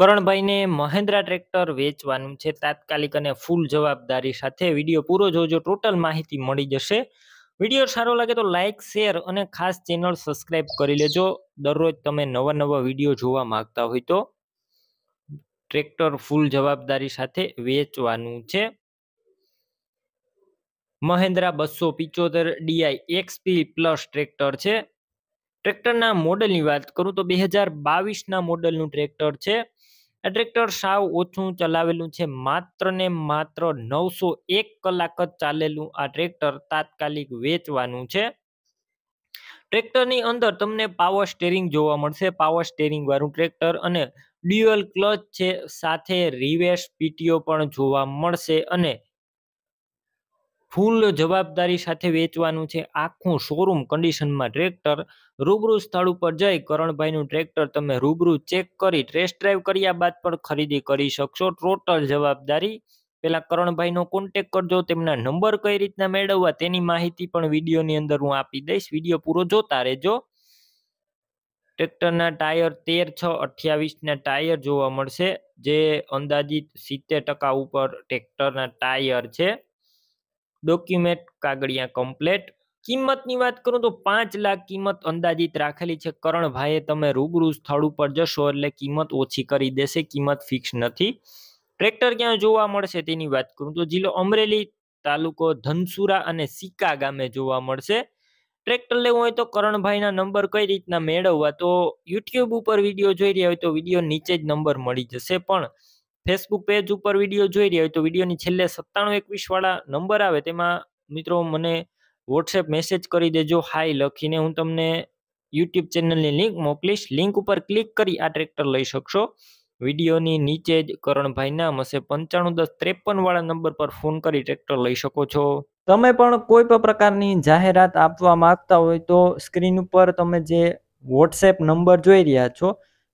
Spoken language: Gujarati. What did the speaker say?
કરણભાઈને મહેન્દ્રા ટ્રેક્ટર વેચવાનું છે તાત્કાલિક અને ફૂલ જવાબદારી સાથે વિડીયો પૂરો જોજો ટોટલ માહિતી મળી જશે વિડીયો સારો લાગે તો લાઇક શેર અને ખાસ ચેનલ સબસ્ક્રાઈબ કરી લેજો દરરોજ તમે નવા નવા વિડીયો જોવા માંગતા હોય તો ટ્રેક્ટર ફૂલ જવાબદારી સાથે વેચવાનું છે મહેન્દ્રા બસો પિચોતેર ડીઆઈ એક્સપી પ્લસ ટ્રેક્ટર છે ટ્રેક્ટરના મોડલની વાત કરું તો બે હજાર બાવીસના મોડલનું ટ્રેક્ટર છે આ ટ્રેક્ટર સાવ ઓછું ચલાવેલું છે માત્ર ને માત્ર નવસો એક કલાક જ ચાલેલું આ ટ્રેક્ટર તાત્કાલિક વેચવાનું છે ટ્રેક્ટરની અંદર તમને પાવર સ્ટેરિંગ જોવા મળશે પાવર સ્ટેરિંગ વાળું ટ્રેક્ટર અને ડ્યુઅલ ક્લચ છે સાથે રિવેર્સ પીટીઓ પણ જોવા મળશે અને ફૂલ જવાબદારી સાથે વેચવાનું છે આખું શોરૂમ કન્ડિશનમાં ટ્રેક્ટર રૂબરૂ સ્થળ ઉપર જઈ કરણભાઈનું ટ્રેક્ટર તમે રૂબરૂ ચેક કરી ટ્રેસ ડ્રાઈવ કર્યા બાદ પણ ખરીદી કરી શકશો ટોટલ જવાબદારી પેલા કરણભાઈનો કોન્ટેક કરજો તેમના નંબર કઈ રીતના મેળવવા તેની માહિતી પણ વિડીયોની અંદર હું આપી દઈશ વિડીયો પૂરો જોતા રહેજો ટ્રેક્ટરના ટાયર તેર છ અઠ્યાવીસના ટાયર જોવા મળશે જે અંદાજિત સિત્તેર ટકા ઉપર ટ્રેક્ટરના ટાયર છે ડોક્યુમેન્ટ કાગળિયા કમ્પ્લેટ કિંમતની વાત કરું તો પાંચ લાખ કિંમત અંદાજિત રાખેલી છે કરણભાઈએ તમે રૂબરૂ સ્થળ ઉપર જશો એટલે કિંમત ઓછી કરી દેશે કિંમત ફિક્સ નથી ટ્રેક્ટર ક્યાં જોવા મળશે તેની વાત કરું તો જિલ્લો અમરેલી તાલુકો ધનસુરા અને સિક્કા ગામે જોવા મળશે ટ્રેક્ટર લેવું હોય તો કરણભાઈના નંબર કઈ રીતના મેળવવા તો યુટ્યુબ ઉપર વિડીયો જોઈ રહ્યા હોય તો વિડીયો નીચે જ નંબર મળી જશે પણ ફેસબુક પેજ ઉપર વિડીયો જોઈ રહ્યા હોય તો વિડીયોની છેલ્લે સત્તાણું એકવીસવાળા નંબર આવે તેમાં મિત્રો મને વોટ્સએપ મેસેજ કરી દેજો હાઈ લખીને હું તમને યુટ્યુબ ચેનલની લિંક મોકલીશ લિંક ઉપર ક્લિક કરી આ ટ્રેક્ટર લઈ શકશો વિડીયોની નીચે જ કરણભાઈના મસે પંચાણું દસ ત્રેપનવાળા નંબર પર ફોન કરી ટ્રેક્ટર લઈ શકો છો તમે પણ કોઈ પણ પ્રકારની જાહેરાત આપવા માંગતા હોય તો સ્ક્રીન ઉપર તમે જે વોટ્સએપ નંબર જોઈ રહ્યા છો